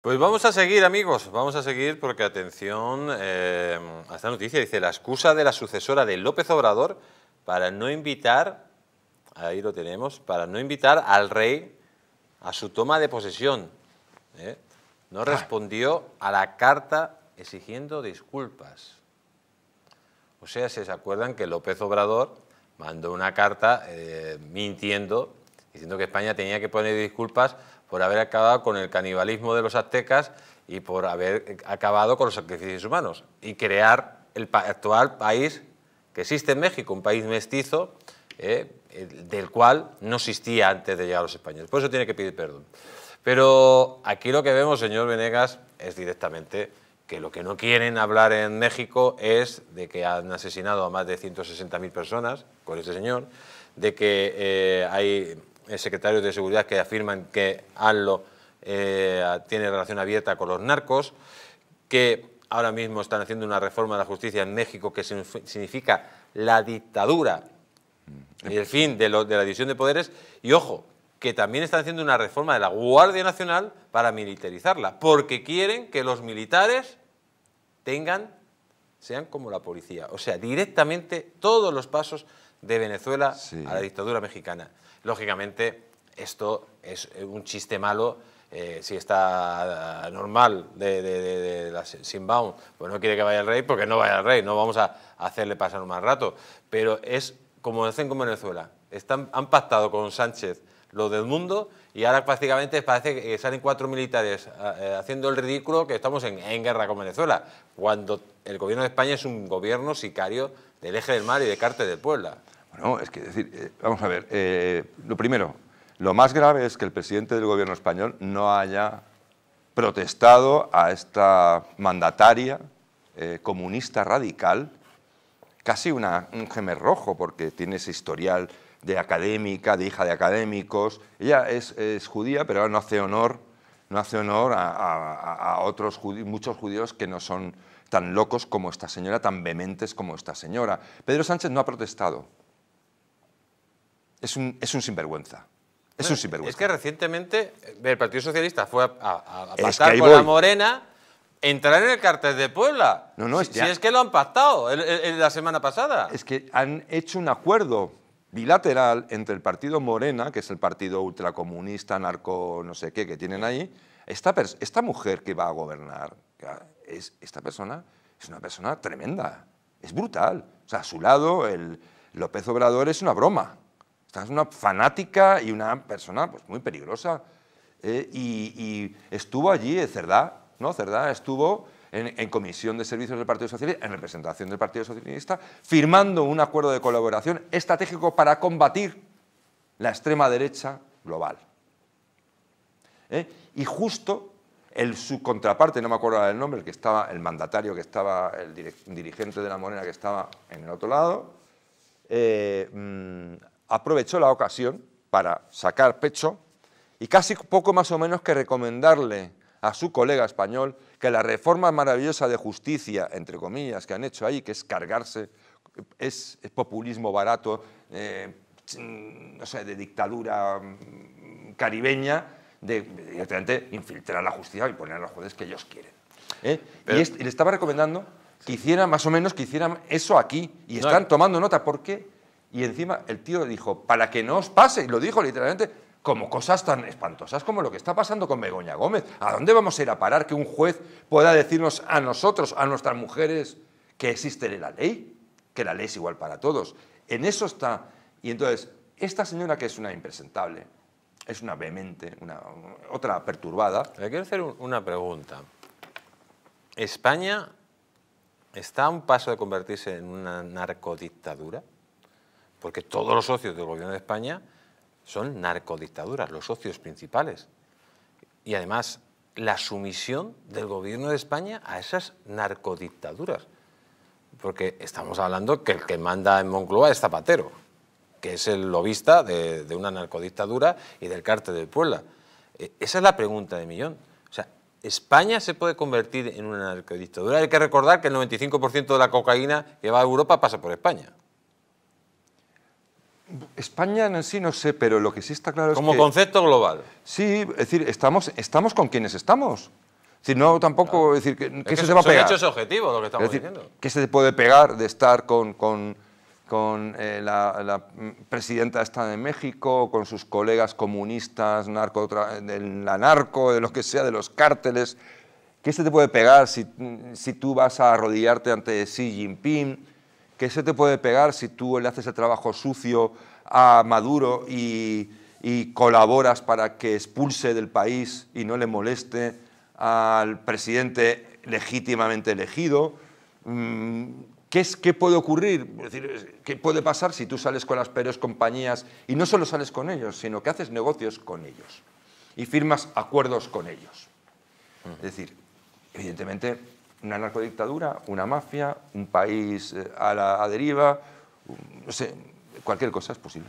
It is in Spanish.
Pues vamos a seguir, amigos, vamos a seguir porque atención eh, a esta noticia. Dice, la excusa de la sucesora de López Obrador para no invitar, ahí lo tenemos, para no invitar al rey a su toma de posesión. ¿eh? No respondió a la carta exigiendo disculpas. O sea, si se acuerdan que López Obrador mandó una carta eh, mintiendo, diciendo que España tenía que poner disculpas por haber acabado con el canibalismo de los aztecas y por haber acabado con los sacrificios humanos y crear el actual país que existe en México, un país mestizo eh, del cual no existía antes de llegar a los españoles. Por eso tiene que pedir perdón. Pero aquí lo que vemos, señor Venegas, es directamente que lo que no quieren hablar en México es de que han asesinado a más de 160.000 personas con ese señor, de que eh, hay eh, secretarios de seguridad que afirman que ALLO eh, tiene relación abierta con los narcos, que ahora mismo están haciendo una reforma de la justicia en México que significa la dictadura y el fin de, la división de poderes. Y ojo, que también están haciendo una reforma de la Guardia Nacional para militarizarla, porque quieren que los militares tengan, sean como la policía. O sea, directamente todos los pasos de Venezuela a la dictadura mexicana. Lógicamente, esto es un chiste malo. Eh, si está ah, normal de, de, de, la pues no quiere que vaya el rey, porque no vaya el rey, no vamos a hacerle pasar un mal rato. Pero es como hacen con Venezuela. Están, han pactado con Sánchez lo del mundo y ahora prácticamente parece que salen cuatro militares eh, eh, haciendo el ridículo que estamos en, guerra con Venezuela, cuando el gobierno de España es un gobierno sicario del eje del mar y de Carte de Puebla. Bueno, es que decir, eh, vamos a ver, lo primero, lo más grave es que el presidente del gobierno español no haya protestado a esta mandataria comunista radical, casi un gemer rojo, porque tiene ese historial de académica, de hija de académicos. Ella es, judía, pero no hace honor, no hace honor a, otros muchos judíos que no son tan locos como esta señora, tan vehementes como esta señora. Pedro Sánchez no ha protestado. Es un, sinvergüenza. Es un sinvergüenza. Es que recientemente eh, el Partido Socialista fue a, a, a pasar por la Morena, entrar en el cartel de Puebla. No, no, si, es, que lo han pactado la semana pasada. Es que han hecho un acuerdo bilateral entre el partido Morena, que es el partido ultracomunista, narco, no sé qué, que tienen ahí, esta, esta mujer que va a gobernar, es, esta persona es una persona tremenda, es brutal. O sea, a su lado, el López Obrador es una broma. es una fanática y una persona pues, muy peligrosa. Eh, y, estuvo allí, Cerdá, ¿no? Cerdá estuvo en, Comisión de Servicios del Partido Socialista, en representación del Partido Socialista, firmando un acuerdo de colaboración estratégico para combatir la extrema derecha global. ¿Eh? Y justo el, su contraparte, no me acuerdo del nombre, el que estaba, el mandatario que estaba, el dirigente de la moneda que estaba en el otro lado, eh, mm, aprovechó la ocasión para sacar pecho y casi poco más o menos que recomendarle a su colega español que la reforma maravillosa de justicia, entre comillas, que han hecho ahí, que es cargarse, es, populismo barato, eh, no sé, de dictadura mm, caribeña, de directamente infiltrar la justicia y poner a los jueces que ellos quieren. ¿eh? y, le estaba recomendando que hiciera más o menos que hicieran eso aquí y están tomando nota. ¿Por qué? Y encima el tío dijo, para que no os pase, y lo dijo literalmente, como cosas tan espantosas como lo que está pasando con Begoña Gómez. ¿A dónde vamos a ir a parar que un juez pueda decirnos a nosotros, a nuestras mujeres, que existe la ley? Que la ley es igual para todos. En eso está. Y entonces, esta señora que es una impresentable, es una vehemente, una, otra perturbada. Le quiero hacer una pregunta. ¿España está a un paso de convertirse en una narcodictadura? Porque todos los socios del gobierno de España son narcodictaduras, los socios principales. Y además, la sumisión del gobierno de España a esas narcodictaduras. Porque estamos hablando que el que manda en Moncloa es Zapatero, que es el lobista de, una narcodictadura y del cártel de Puebla. E, esa es la pregunta de millón. O sea, ¿España se puede convertir en una narcodictadura? Hay que recordar que el 95% de la cocaína que va a Europa pasa por España. España en sí no sé, pero lo que sí está claro es que... Como concepto global. Sí, es decir, estamos, estamos con quienes estamos. Es no tampoco decir que, se, Hecho es objetivo lo que estamos diciendo. ¿Qué se te puede pegar de estar con, eh, la, presidenta esta de México, con sus colegas comunistas, narco, la narco, de lo que sea, de los cárteles? ¿Qué se te puede pegar si, si tú vas a arrodillarte ante Xi Jinping? que se te puede pegar si tú le haces el trabajo sucio a Maduro y, colaboras para que expulse del país y no le moleste al presidente legítimamente elegido. Mm, ¿Qué, es, qué puede ocurrir? decir, ¿Qué puede pasar si tú sales con las peores compañías y no solo sales con ellos, sino que haces negocios con ellos y firmas acuerdos con ellos? Es decir, evidentemente una narcodictadura, una mafia, un país eh, a la deriva, no sé, cualquier cosa es posible.